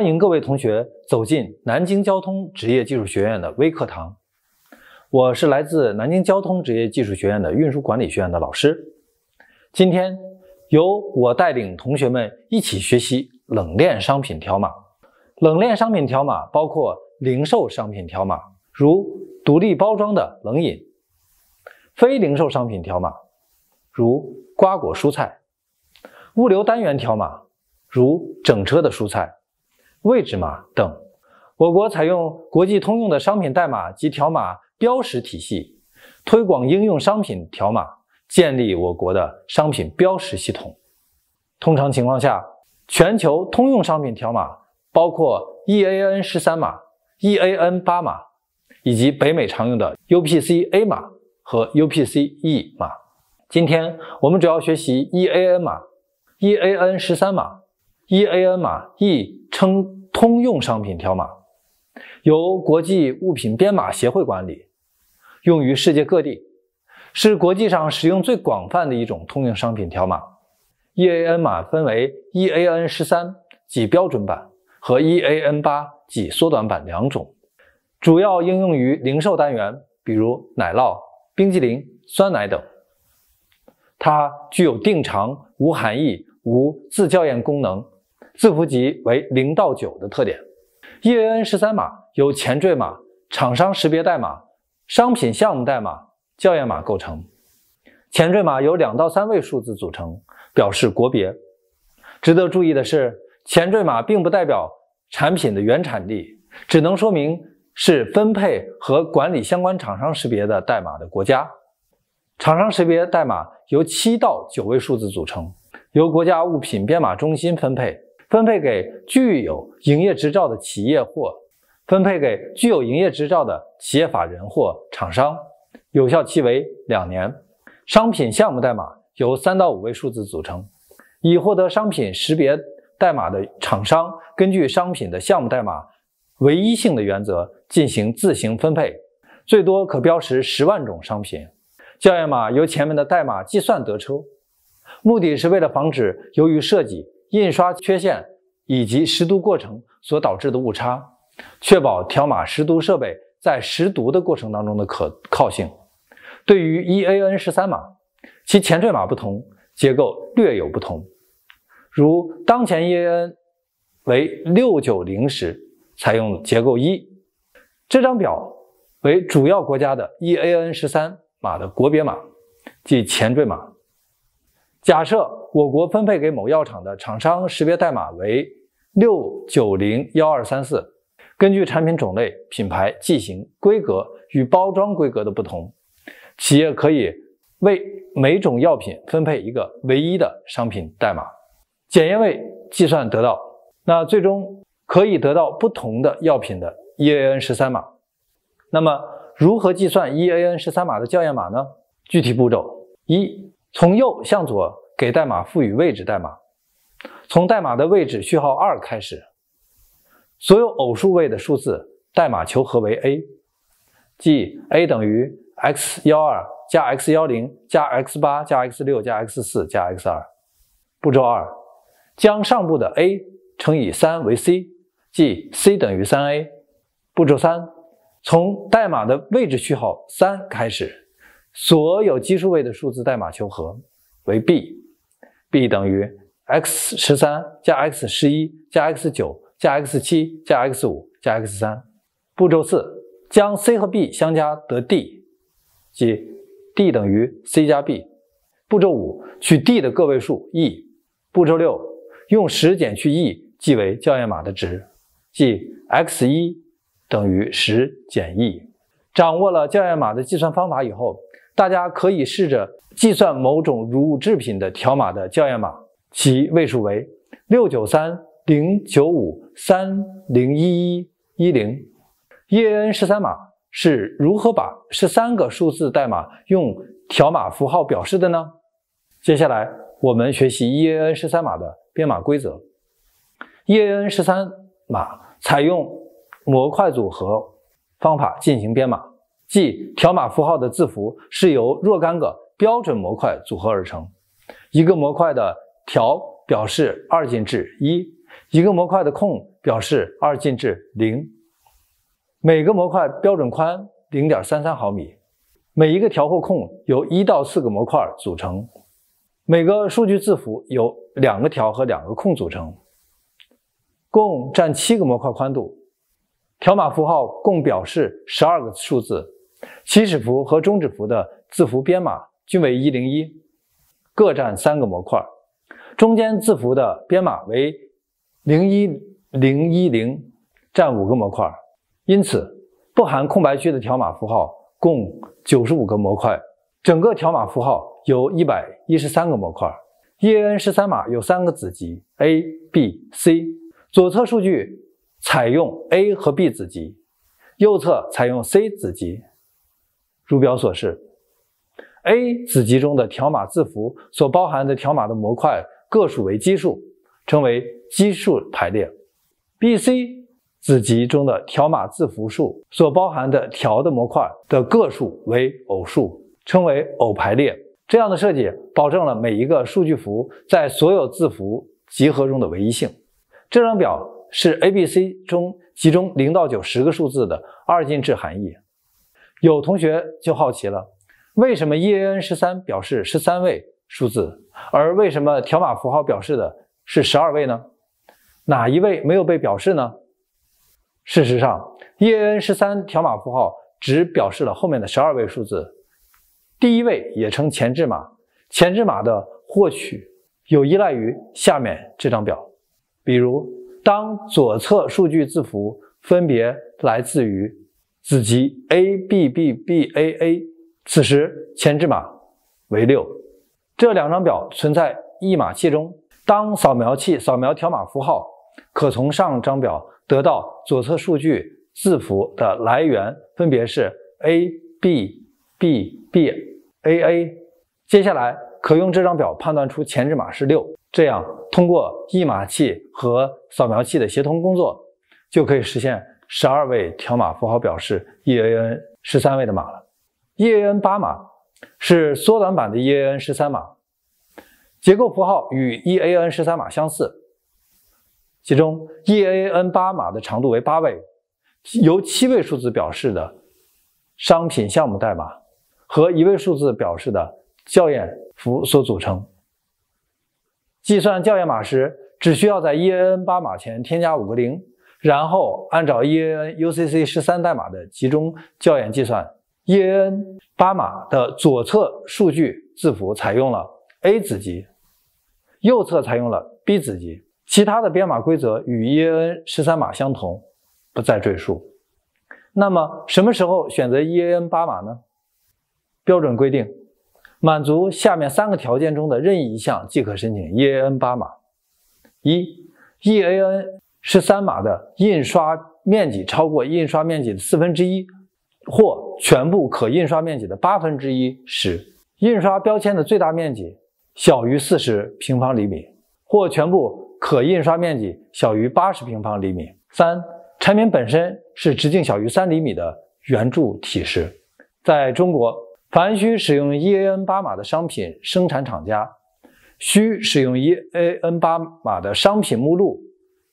欢迎各位同学走进南京交通职业技术学院的微课堂，我是来自南京交通职业技术学院的运输管理学院的老师。今天由我带领同学们一起学习冷链商品条码。冷链商品条码包括零售商品条码，如独立包装的冷饮；非零售商品条码，如瓜果蔬菜；物流单元条码，如整车的蔬菜。位置码等，我国采用国际通用的商品代码及条码标识体系，推广应用商品条码，建立我国的商品标识系统。通常情况下，全球通用商品条码包括 EAN 十三码、EAN 八码，以及北美常用的 UPCA 码和 UPCE 码。今天我们主要学习 EAN 码、EAN 十三码、EAN 码 E。称通用商品条码，由国际物品编码协会管理，用于世界各地，是国际上使用最广泛的一种通用商品条码。EAN 码分为 EAN-13 及标准版和 EAN-8 及缩短版两种，主要应用于零售单元，比如奶酪、冰激凌、酸奶等。它具有定长、无含义、无自校验功能。字符集为零到九的特点。EAN-13 码由前缀码、厂商识别代码、商品项目代码、校验码构成。前缀码由两到三位数字组成，表示国别。值得注意的是，前缀码并不代表产品的原产地，只能说明是分配和管理相关厂商识别的代码的国家。厂商识别代码由七到九位数字组成，由国家物品编码中心分配。分配给具有营业执照的企业或分配给具有营业执照的企业法人或厂商，有效期为两年。商品项目代码由三到五位数字组成。已获得商品识别代码的厂商，根据商品的项目代码唯一性的原则进行自行分配，最多可标识十万种商品。校验码由前面的代码计算得出，目的是为了防止由于设计。印刷缺陷以及识读过程所导致的误差，确保条码识读设备在识读的过程当中的可靠性。对于 EAN 十三码，其前缀码不同，结构略有不同。如当前 EAN 为六九零时，采用结构一。这张表为主要国家的 EAN 十三码的国别码即前缀码。假设我国分配给某药厂的厂商识别代码为六九零幺二三四，根据产品种类、品牌、剂型、规格与包装规格的不同，企业可以为每种药品分配一个唯一的商品代码。检验位计算得到，那最终可以得到不同的药品的 EAN 十三码。那么，如何计算 EAN 十三码的校验码呢？具体步骤一。从右向左给代码赋予位置代码，从代码的位置序号二开始，所有偶数位的数字代码求和为 A，即 A 等于 X 幺二加 X 幺零加 X 八加 X 六加 X 四加 X 二。步骤二，将上部的 A 乘以三为 C，即 C 等于三 A。步骤三，从代码的位置序号三开始。所有奇数位的数字代码求和为 b，b 等于 x13 加 x11 加 x9 加 x7 加 x5 加 x3。步骤四，将 c 和 b 相加得 d，即 d 等于 c 加 b。步骤五，取 d 的个位数 e。步骤六，用十减去 e 记为校验码的值，即 x1 等于十减 e。掌握了校验码的计算方法以后，大家可以试着计算某种乳制品的条码的校验码，其位数为六九三零九五三零一一一零。EAN 十三码是如何把十三个数字代码用条码符号表示的呢？接下来我们学习 EAN 十三码的编码规则。EAN 十三码采用模块组合。方法进行编码，即条码符号的字符是由若干个标准模块组合而成。一个模块的条表示二进制一，一个模块的空表示二进制零。每个模块标准宽零点三三毫米，每一个条或空由一到四个模块组成。每个数据字符由两个条和两个空组成，共占七个模块宽度。条码符号共表示十二个数字，起始符和终止符的字符编码均为一零一，各占三个模块；中间字符的编码为零一零一零，占五个模块。因此，不含空白区的条码符号共九十五个模块。整个条码符号有一百一十三个模块。EAN-13 码有三个子集 A、B、C，左侧数据。采用 A 和 B 子集，右侧采用 C 子集，如表所示。A 子集中的条码字符所包含的条码的模块个数为奇数，称为奇数排列；B、C 子集中的条码字符数所包含的条的模块的个数为偶数，称为偶排列。这样的设计保证了每一个数据符在所有字符集合中的唯一性。这张表。是 A B C 中集中零到九十个数字的二进制含义。有同学就好奇了，为什么 EAN 十三表示十三位数字，而为什么条码符号表示的是十二位呢？哪一位没有被表示呢？事实上，EAN 十三条码符号只表示了后面的十二位数字，第一位也称前置码。前置码的获取有依赖于下面这张表，比如。当左侧数据字符分别来自于子集 a b b b a a，此时前置码为六。这两张表存在译码器中。当扫描器扫描条码符号，可从上张表得到左侧数据字符的来源分别是 a b b b a a。接下来可用这张表判断出前置码是六。这样，通过译码器和扫描器的协同工作，就可以实现十二位条码符号表示 EAN 十三位的码了。EAN 八码是缩短版的 EAN 十三码，结构符号与 EAN 十三码相似，其中 EAN 八码的长度为八位，由七位数字表示的商品项目代码和一位数字表示的校验符所组成。计算校验码时，只需要在 EAN 八码前添加五个零，然后按照 EAN UCC 十三代码的集中校验计算。EAN 八码的左侧数据字符采用了 A 字集，右侧采用了 B 字集，其他的编码规则与 EAN 十三码相同，不再赘述。那么什么时候选择 EAN 八码呢？标准规定。满足下面三个条件中的任意一项即可申请 EAN 八码：一、EAN 十三码的印刷面积超过印刷面积的四分之一，或全部可印刷面积的八分之一时，印刷标签的最大面积小于四十平方厘米，或全部可印刷面积小于八十平方厘米；三、产品本身是直径小于三厘米的圆柱体时，在中国。凡需使用 EAN 八码的商品，生产厂家需使用 EAN 八码的商品目录，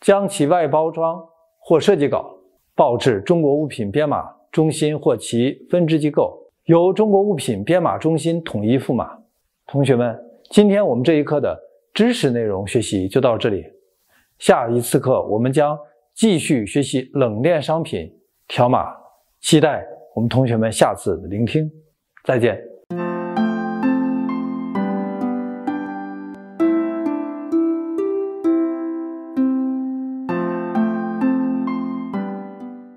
将其外包装或设计稿报至中国物品编码中心或其分支机构，由中国物品编码中心统一赋码。同学们，今天我们这一课的知识内容学习就到这里，下一次课我们将继续学习冷链商品条码，期待我们同学们下次聆听。再见。